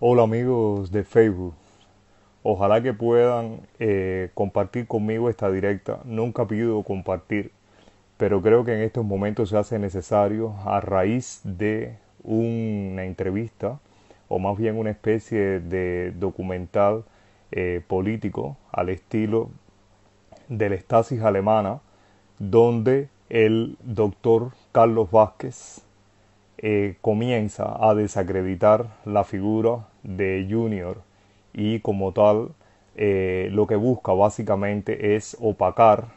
Hola amigos de Facebook. Ojalá que puedan eh, compartir conmigo esta directa. Nunca pido compartir, pero creo que en estos momentos se hace necesario a raíz de una entrevista o más bien una especie de documental eh, político al estilo de la Stasis alemana, donde el doctor Carlos Vázquez eh, comienza a desacreditar la figura de Junior y como tal eh, lo que busca básicamente es opacar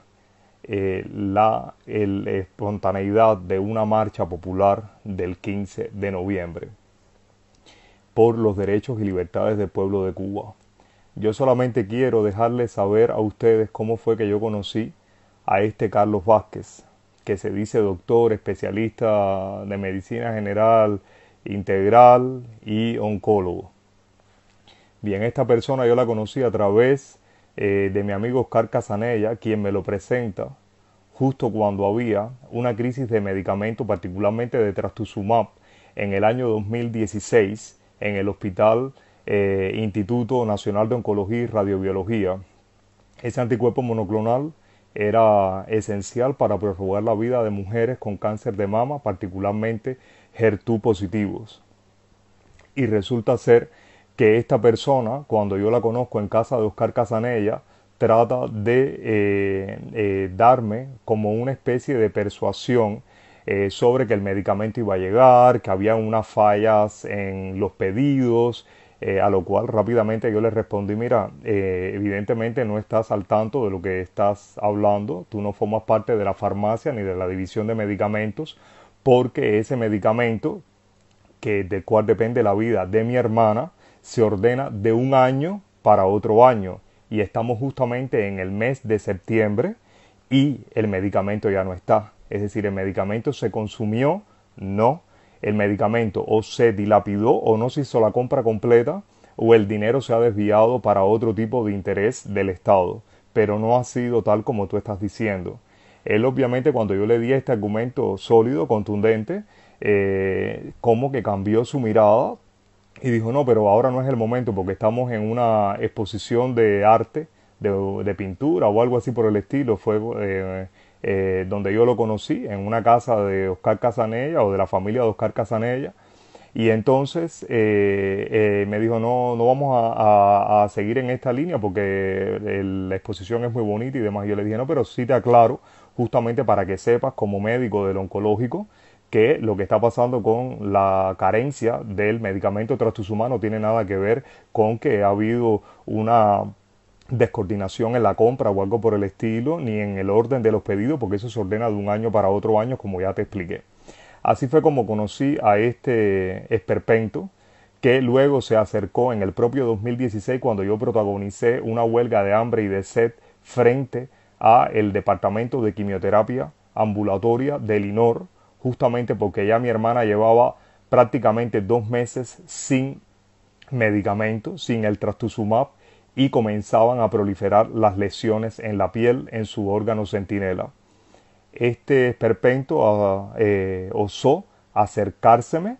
eh, la espontaneidad de una marcha popular del 15 de noviembre por los derechos y libertades del pueblo de Cuba. Yo solamente quiero dejarles saber a ustedes cómo fue que yo conocí a este Carlos Vázquez, que se dice doctor, especialista de medicina general, integral y oncólogo. Bien, esta persona yo la conocí a través eh, de mi amigo Oscar Casanella, quien me lo presenta justo cuando había una crisis de medicamento, particularmente de trastuzumab, en el año 2016 en el Hospital eh, Instituto Nacional de Oncología y Radiobiología. Ese anticuerpo monoclonal era esencial para prorrogar la vida de mujeres con cáncer de mama, particularmente her positivos. Y resulta ser que esta persona, cuando yo la conozco en casa de Oscar Casanella, trata de eh, eh, darme como una especie de persuasión eh, sobre que el medicamento iba a llegar, que había unas fallas en los pedidos, a lo cual rápidamente yo le respondí, mira, evidentemente no estás al tanto de lo que estás hablando, tú no formas parte de la farmacia ni de la división de medicamentos, porque ese medicamento, que del cual depende la vida de mi hermana, se ordena de un año para otro año y estamos justamente en el mes de septiembre y el medicamento ya no está. Es decir, el medicamento se consumió, no. El medicamento o se dilapidó o no se hizo la compra completa o el dinero se ha desviado para otro tipo de interés del Estado, pero no ha sido tal como tú estás diciendo. Él obviamente cuando yo le di este argumento sólido, contundente, eh, como que cambió su mirada y dijo, no, pero ahora no es el momento porque estamos en una exposición de arte, de, pintura o algo así por el estilo. Fue eh, eh, donde yo lo conocí, en una casa de Oscar Casanella o de la familia de Oscar Casanella. Y entonces me dijo, no, no vamos a, seguir en esta línea porque la exposición es muy bonita y demás. yo le dije, no, pero sí te aclaro, justamente para que sepas como médico del oncológico que lo que está pasando con la carencia del medicamento trastuzumab no tiene nada que ver con que ha habido una descoordinación en la compra o algo por el estilo, ni en el orden de los pedidos, porque eso se ordena de un año para otro año, como ya te expliqué. Así fue como conocí a este esperpento, que luego se acercó en el propio 2016 cuando yo protagonicé una huelga de hambre y de sed frente a a el departamento de quimioterapia ambulatoria del INOR, justamente porque ya mi hermana llevaba prácticamente dos meses sin medicamento, sin el trastuzumab, y comenzaban a proliferar las lesiones en la piel en su órgano centinela. Este esperpento ah, eh, osó acercárseme.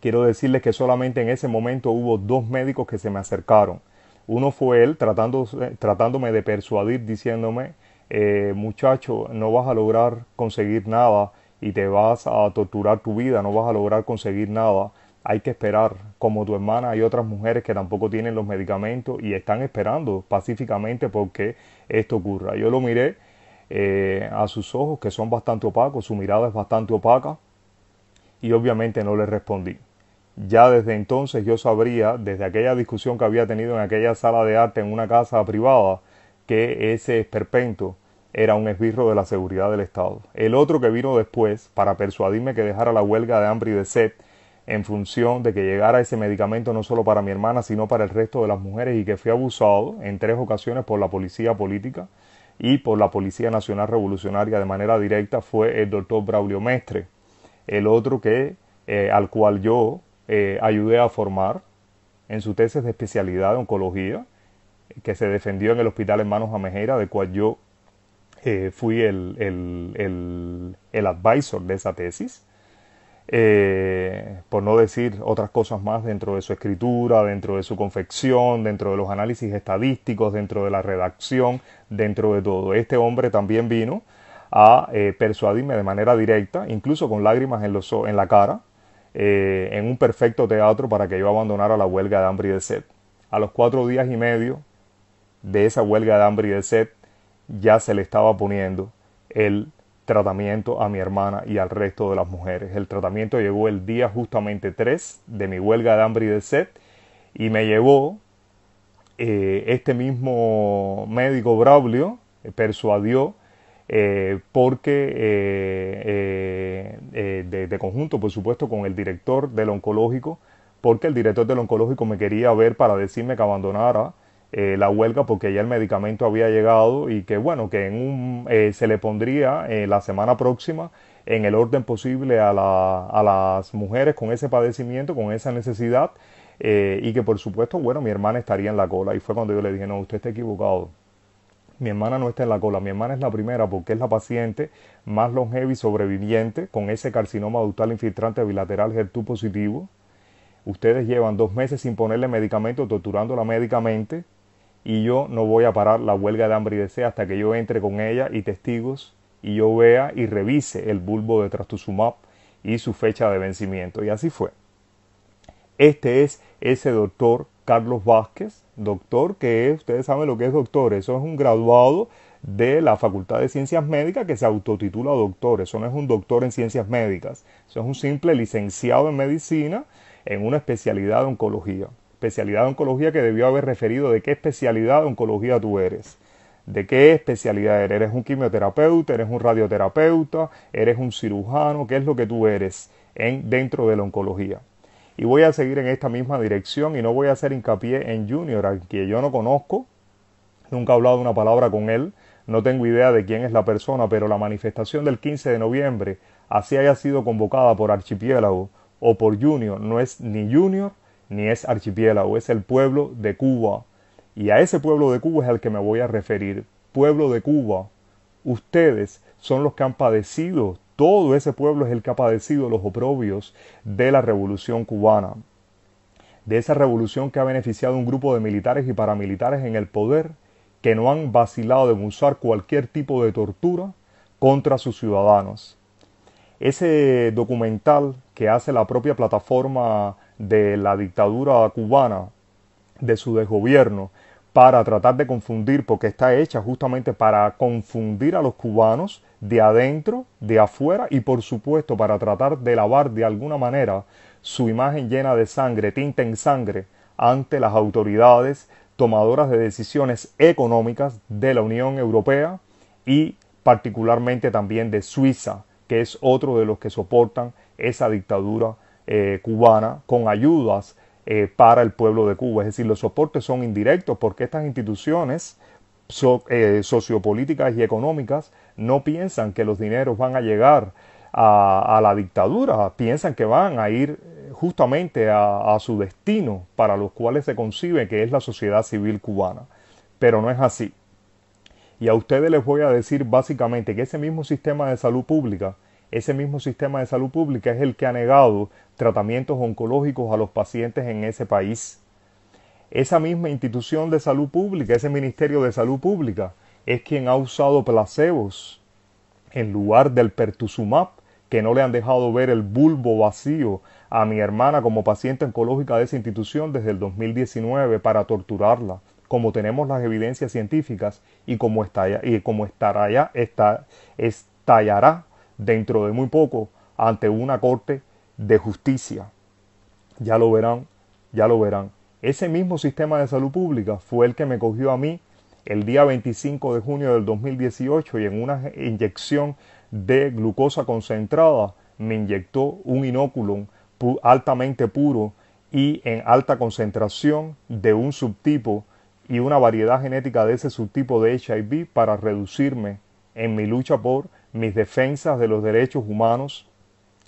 Quiero decirles que solamente en ese momento hubo dos médicos que se me acercaron uno fue él tratando, tratándome de persuadir, diciéndome, eh, muchacho, no vas a lograr conseguir nada y te vas a torturar tu vida, no vas a lograr conseguir nada. Hay que esperar. Como tu hermana hay otras mujeres que tampoco tienen los medicamentos y están esperando pacíficamente porque esto ocurra. Yo lo miré eh, a sus ojos que son bastante opacos, su mirada es bastante opaca y obviamente no le respondí. Ya desde entonces yo sabría, desde aquella discusión que había tenido en aquella sala de arte en una casa privada, que ese esperpento era un esbirro de la seguridad del Estado. El otro que vino después, para persuadirme que dejara la huelga de hambre y de sed, en función de que llegara ese medicamento no solo para mi hermana, sino para el resto de las mujeres, y que fui abusado en tres ocasiones por la policía política y por la Policía Nacional Revolucionaria de manera directa, fue el doctor Braulio Mestre. El otro que, eh, al cual yo eh, ayudé a formar en su tesis de especialidad de oncología, que se defendió en el Hospital en Hermanos Amejera, de cual yo eh, fui el, el, el, advisor de esa tesis. Eh, por no decir otras cosas más dentro de su escritura, dentro de su confección, dentro de los análisis estadísticos, dentro de la redacción, dentro de todo. Este hombre también vino a persuadirme de manera directa, incluso con lágrimas en, los, en la cara, eh, en un perfecto teatro para que yo abandonara la huelga de hambre y de sed. A los cuatro días y medio de esa huelga de hambre y de sed ya se le estaba poniendo el tratamiento a mi hermana y al resto de las mujeres. El tratamiento llegó el día justamente 3 de mi huelga de hambre y de sed y me llevó eh, este mismo médico Braulio, eh, persuadió eh, porque eh, eh, de, conjunto, por supuesto, con el director del oncológico, porque el director del oncológico me quería ver para decirme que abandonara la huelga porque ya el medicamento había llegado y que bueno, que en un, se le pondría la semana próxima en el orden posible a, a las mujeres con ese padecimiento, con esa necesidad. y que por supuesto, bueno, mi hermana estaría en la cola. Y fue cuando yo le dije, no, usted está equivocado mi hermana no está en la cola, mi hermana es la primera porque es la paciente más longeva y sobreviviente con ese carcinoma ductal infiltrante bilateral HER2 positivo. Ustedes llevan dos meses sin ponerle medicamento, torturándola médicamente, y yo no voy a parar la huelga de hambre y deseo hasta que yo entre con ella y testigos y yo vea y revise el bulbo de Trastuzumab y su fecha de vencimiento. Y así fue. Este es ese doctor Carlos Vázquez, doctor, que es, ustedes saben lo que es doctor, eso es un graduado de la Facultad de Ciencias Médicas que se autotitula doctor, eso no es un doctor en ciencias médicas, eso es un simple licenciado en medicina en una especialidad de oncología, especialidad de oncología que debió haber referido de qué especialidad de oncología tú eres. ¿De qué especialidad eres? ¿Eres un quimioterapeuta? ¿Eres un radioterapeuta? ¿Eres un cirujano? ¿Qué es lo que tú eres en, dentro de la oncología? y voy a seguir en esta misma dirección y no voy a hacer hincapié en Junior, al que yo no conozco, nunca he hablado una palabra con él, no tengo idea de quién es la persona, pero la manifestación del 15 de noviembre, así haya sido convocada por Archipiélago o por Junior, no es ni Junior ni es Archipiélago, es el pueblo de Cuba. Y a ese pueblo de Cuba es al que me voy a referir. Pueblo de Cuba, ustedes son los que han padecido todo ese pueblo es el que ha padecido los oprobios de la revolución cubana, de esa revolución que ha beneficiado un grupo de militares y paramilitares en el poder que no han vacilado en usar cualquier tipo de tortura contra sus ciudadanos. Ese documental que hace la propia plataforma de la dictadura cubana, de su desgobierno, para tratar de confundir, porque está hecha justamente para confundir a los cubanos de adentro, de afuera y por supuesto para tratar de lavar de alguna manera su imagen llena de sangre, tinta en sangre, ante las autoridades tomadoras de decisiones económicas de la Unión Europea y particularmente también de Suiza, que es otro de los que soportan esa dictadura eh, cubana con ayudas eh, para el pueblo de Cuba. Es decir, los soportes son indirectos porque estas instituciones eh, sociopolíticas y económicas no piensan que los dineros van a llegar a, la dictadura, piensan que van a ir eh, justamente a su destino para los cuales se concibe que es la sociedad civil cubana. Pero no es así. Y a ustedes les voy a decir básicamente que ese mismo sistema de salud pública, ese mismo sistema de salud pública es el que ha negado tratamientos oncológicos a los pacientes en ese país. Esa misma institución de salud pública, ese Ministerio de Salud Pública, es quien ha usado placebos en lugar del pertuzumab, que no le han dejado ver el bulbo vacío a mi hermana como paciente oncológica de esa institución desde el 2019 para torturarla, como tenemos las evidencias científicas y como, y como estará ya, estallará dentro de muy poco ante una corte de justicia. Ya lo verán, ya lo verán. Ese mismo sistema de salud pública fue el que me cogió a mí el día 25 de junio del 2018 y en una inyección de glucosa concentrada me inyectó un inoculum altamente puro y en alta concentración de un subtipo y una variedad genética de ese subtipo de HIV para reducirme en mi lucha por mis defensas de los derechos humanos,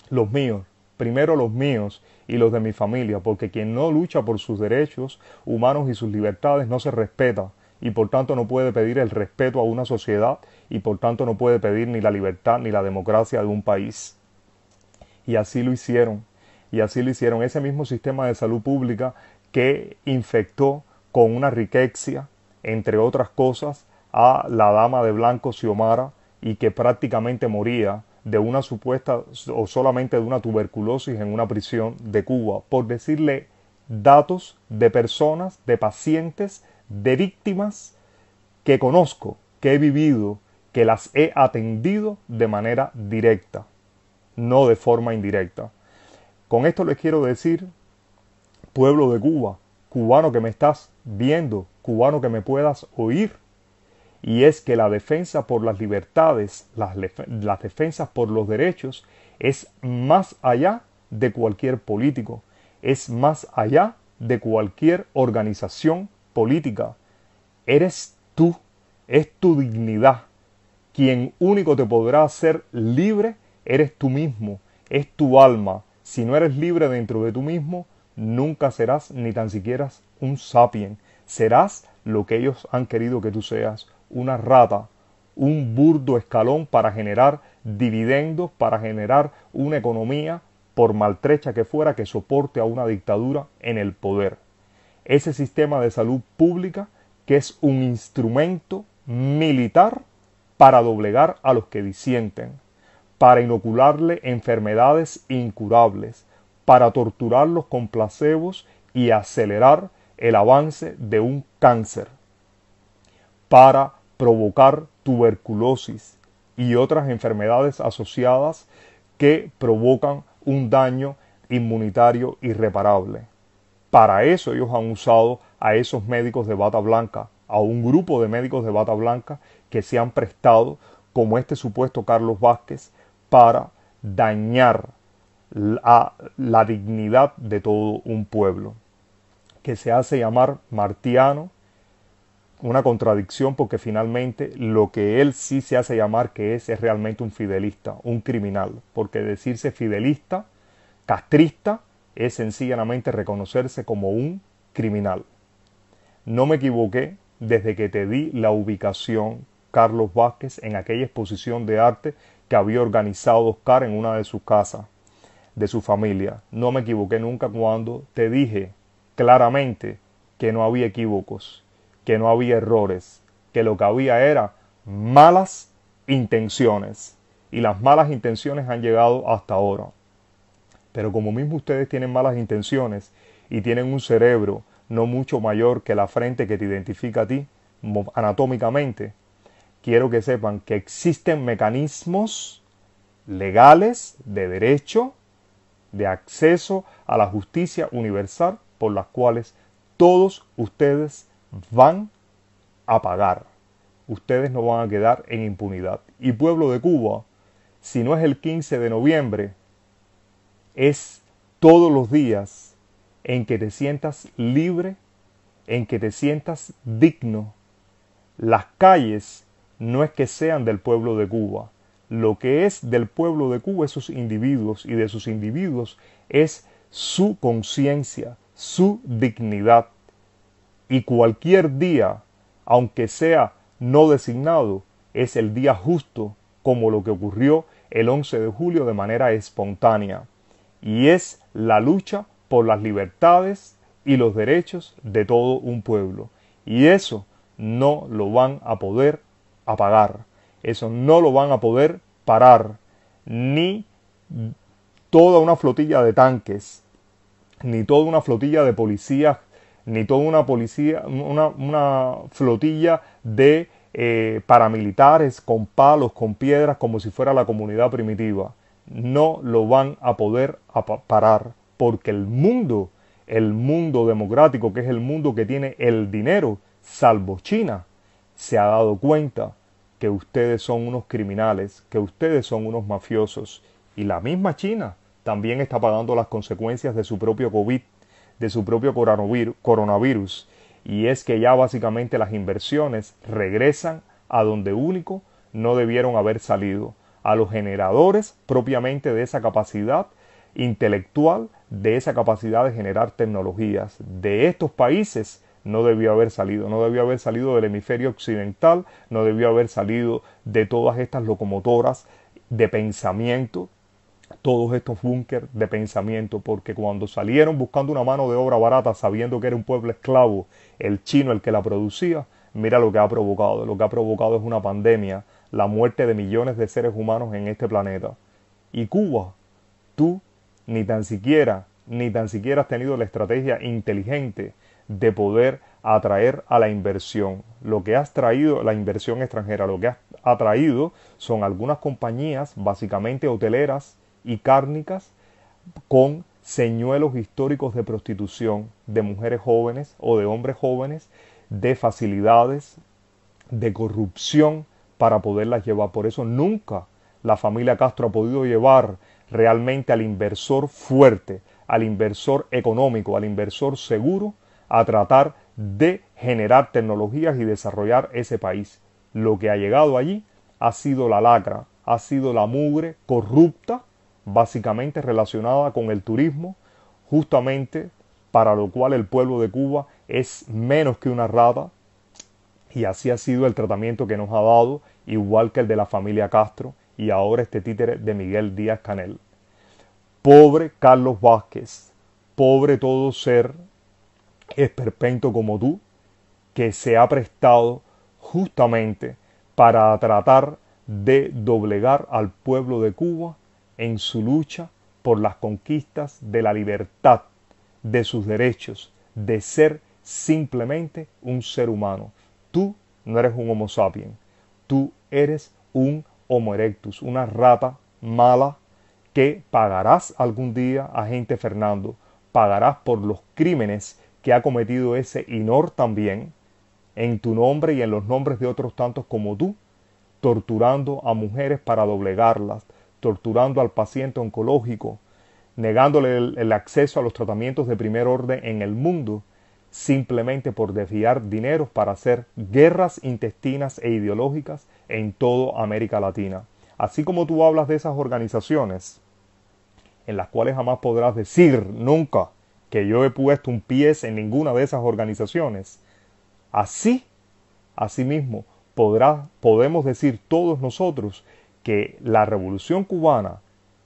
los míos, primero los míos y los de mi familia, porque quien no lucha por sus derechos humanos y sus libertades no se respeta y por tanto no puede pedir el respeto a una sociedad y por tanto no puede pedir ni la libertad ni la democracia de un país. Y así lo hicieron, y así lo hicieron ese mismo sistema de salud pública que infectó con una riqueza, entre otras cosas, a la dama de blanco Xiomara y que prácticamente moría de una supuesta o solamente de una tuberculosis en una prisión de Cuba, por decirle datos de personas, de pacientes de víctimas que conozco, que he vivido, que las he atendido de manera directa, no de forma indirecta. Con esto les quiero decir, pueblo de Cuba, cubano que me estás viendo, cubano que me puedas oír, y es que la defensa por las libertades, las, defensas por los derechos, es más allá de cualquier político, es más allá de cualquier organización política, eres tú, es tu dignidad. Quien único te podrá hacer libre eres tú mismo, es tu alma. Si no eres libre dentro de tú mismo, nunca serás ni tan siquiera un sapien. Serás lo que ellos han querido que tú seas, una rata, un burdo escalón para generar dividendos, para generar una economía, por maltrecha que fuera, que soporte a una dictadura en el poder ese sistema de salud pública que es un instrumento militar para doblegar a los que disienten, para inocularle enfermedades incurables, para torturarlos con placebos y acelerar el avance de un cáncer, para provocar tuberculosis y otras enfermedades asociadas que provocan un daño inmunitario irreparable. Para eso ellos han usado a esos médicos de bata blanca, a un grupo de médicos de bata blanca que se han prestado, como este supuesto Carlos Vázquez, para dañar la, la dignidad de todo un pueblo, que se hace llamar martiano, una contradicción porque finalmente lo que él sí se hace llamar que es es realmente un fidelista, un criminal, porque decirse fidelista, castrista, es sencillamente reconocerse como un criminal. No me equivoqué desde que te di la ubicación, Carlos Vázquez, en aquella exposición de arte que había organizado Oscar en una de sus casas, de su familia. No me equivoqué nunca cuando te dije claramente que no había equívocos, que no había errores, que lo que había era malas intenciones. Y las malas intenciones han llegado hasta ahora. Pero como mismo ustedes tienen malas intenciones y tienen un cerebro no mucho mayor que la frente que te identifica a ti anatómicamente, quiero que sepan que existen mecanismos legales de derecho de acceso a la justicia universal por las cuales todos ustedes van a pagar. Ustedes no van a quedar en impunidad. Y pueblo de Cuba, si no es el 15 de noviembre, es todos los días en que te sientas libre, en que te sientas digno. Las calles no es que sean del pueblo de Cuba. Lo que es del pueblo de Cuba esos sus individuos y de sus individuos es su conciencia, su dignidad. Y cualquier día, aunque sea no designado, es el día justo como lo que ocurrió el 11 de julio de manera espontánea y es la lucha por las libertades y los derechos de todo un pueblo. Y eso no lo van a poder apagar, eso no lo van a poder parar, ni toda una flotilla de tanques, ni toda una flotilla de policías, ni toda una policía, una, flotilla de eh, paramilitares con palos, con piedras, como si fuera la comunidad primitiva no lo van a poder parar, porque el mundo, el mundo democrático, que es el mundo que tiene el dinero, salvo China, se ha dado cuenta que ustedes son unos criminales, que ustedes son unos mafiosos. Y la misma China también está pagando las consecuencias de su propio COVID, de su propio coronavirus. Y es que ya básicamente las inversiones regresan a donde único no debieron haber salido a los generadores propiamente de esa capacidad intelectual, de esa capacidad de generar tecnologías. De estos países no debió haber salido, no debió haber salido del hemisferio occidental, no debió haber salido de todas estas locomotoras de pensamiento, todos estos búnker de pensamiento, porque cuando salieron buscando una mano de obra barata, sabiendo que era un pueblo esclavo, el chino el que la producía, mira lo que ha provocado. Lo que ha provocado es una pandemia, la muerte de millones de seres humanos en este planeta. Y Cuba, tú ni tan siquiera, ni tan siquiera has tenido la estrategia inteligente de poder atraer a la inversión. Lo que has traído, la inversión extranjera, lo que has atraído son algunas compañías, básicamente hoteleras y cárnicas, con señuelos históricos de prostitución de mujeres jóvenes o de hombres jóvenes de facilidades, de corrupción para poderlas llevar. Por eso nunca la familia Castro ha podido llevar realmente al inversor fuerte, al inversor económico, al inversor seguro, a tratar de generar tecnologías y desarrollar ese país. Lo que ha llegado allí ha sido la lacra, ha sido la mugre corrupta, básicamente relacionada con el turismo, justamente para lo cual el pueblo de Cuba es menos que una rata y así ha sido el tratamiento que nos ha dado, igual que el de la familia Castro y ahora este títere de Miguel Díaz Canel. Pobre Carlos Vázquez, pobre todo ser esperpento como tú, que se ha prestado justamente para tratar de doblegar al pueblo de Cuba en su lucha por las conquistas de la libertad, de sus derechos, de ser simplemente un ser humano. Tú no eres un homo sapiens, tú eres un homo erectus, una rata mala que pagarás algún día a gente Fernando, pagarás por los crímenes que ha cometido ese Inor también, en tu nombre y en los nombres de otros tantos como tú, torturando a mujeres para doblegarlas, torturando al paciente oncológico, negándole el acceso a los tratamientos de primer orden en el mundo, simplemente por desviar dinero para hacer guerras intestinas e ideológicas en toda América Latina. Así como tú hablas de esas organizaciones, en las cuales jamás podrás decir nunca que yo he puesto un pie en ninguna de esas organizaciones, así, asimismo, podrá, podemos decir todos nosotros que la revolución cubana,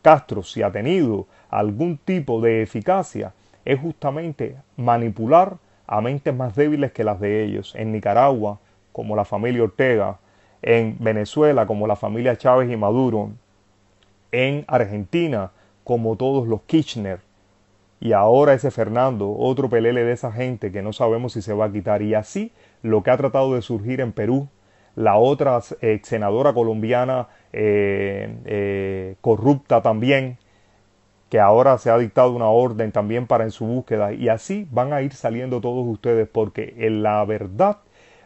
Castro, si ha tenido algún tipo de eficacia, es justamente manipular a mentes más débiles que las de ellos, en Nicaragua, como la familia Ortega, en Venezuela, como la familia Chávez y Maduro, en Argentina, como todos los Kirchner, y ahora ese Fernando, otro pelele de esa gente que no sabemos si se va a quitar, y así lo que ha tratado de surgir en Perú, la otra ex senadora colombiana eh, eh, corrupta también, que ahora se ha dictado una orden también para en su búsqueda y así van a ir saliendo todos ustedes porque en la verdad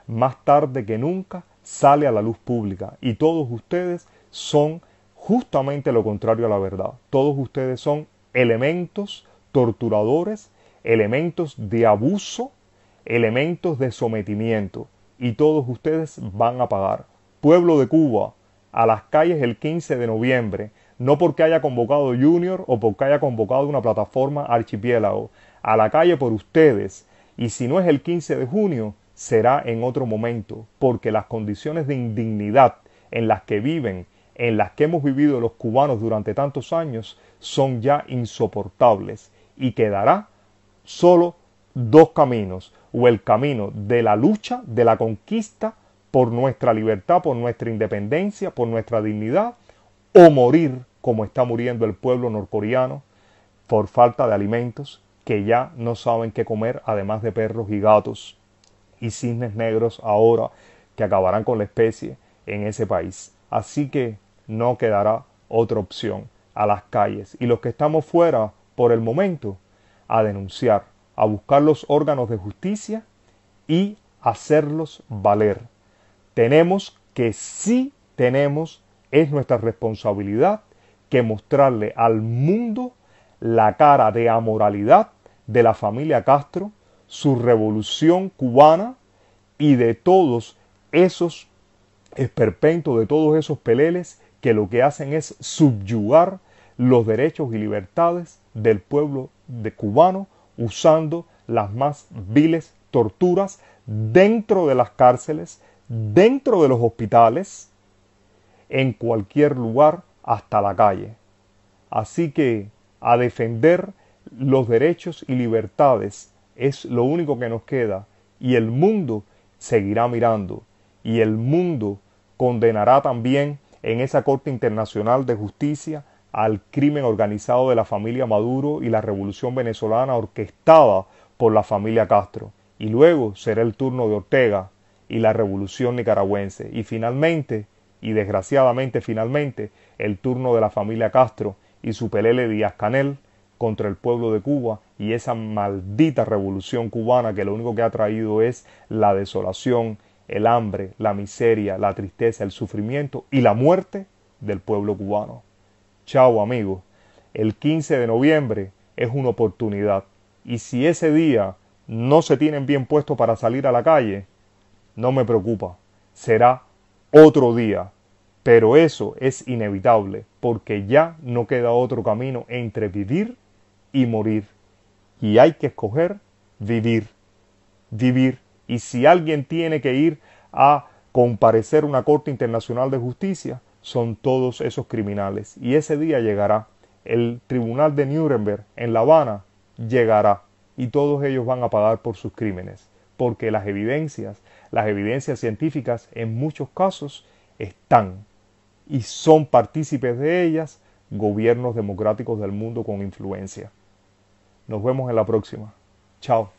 más tarde que nunca sale a la luz pública y todos ustedes son justamente lo contrario a la verdad. Todos ustedes son elementos torturadores, elementos de abuso, elementos de sometimiento y todos ustedes van a pagar. Pueblo de Cuba, a las calles el 15 de noviembre no porque haya convocado Junior o porque haya convocado una plataforma archipiélago, a la calle por ustedes. Y si no es el 15 de junio, será en otro momento, porque las condiciones de indignidad en las que viven, en las que hemos vivido los cubanos durante tantos años, son ya insoportables y quedará solo dos caminos, o el camino de la lucha, de la conquista por nuestra libertad, por nuestra independencia, por nuestra dignidad, o morir como está muriendo el pueblo norcoreano por falta de alimentos que ya no saben qué comer además de perros y gatos y cisnes negros ahora que acabarán con la especie en ese país. Así que no quedará otra opción a las calles y los que estamos fuera por el momento a denunciar, a buscar los órganos de justicia y hacerlos valer. Tenemos que sí tenemos es nuestra responsabilidad que mostrarle al mundo la cara de amoralidad de la familia Castro, su revolución cubana y de todos esos esperpentos, de todos esos peleles que lo que hacen es subyugar los derechos y libertades del pueblo de cubano usando las más viles torturas dentro de las cárceles, dentro de los hospitales, en cualquier lugar hasta la calle. Así que a defender los derechos y libertades es lo único que nos queda y el mundo seguirá mirando y el mundo condenará también en esa Corte Internacional de Justicia al crimen organizado de la familia Maduro y la revolución venezolana orquestada por la familia Castro. Y luego será el turno de Ortega y la revolución nicaragüense. Y finalmente y desgraciadamente finalmente el turno de la familia Castro y su pelele Díaz Canel contra el pueblo de Cuba y esa maldita revolución cubana que lo único que ha traído es la desolación, el hambre, la miseria, la tristeza, el sufrimiento y la muerte del pueblo cubano. Chao amigos, el 15 de noviembre es una oportunidad y si ese día no se tienen bien puesto para salir a la calle, no me preocupa, será otro día. Pero eso es inevitable, porque ya no queda otro camino entre vivir y morir. Y hay que escoger vivir, vivir. Y si alguien tiene que ir a comparecer a una Corte Internacional de Justicia, son todos esos criminales. Y ese día llegará. El Tribunal de Nuremberg en La Habana llegará. Y todos ellos van a pagar por sus crímenes porque las evidencias, las evidencias científicas en muchos casos están y son partícipes de ellas gobiernos democráticos del mundo con influencia. Nos vemos en la próxima. Chao.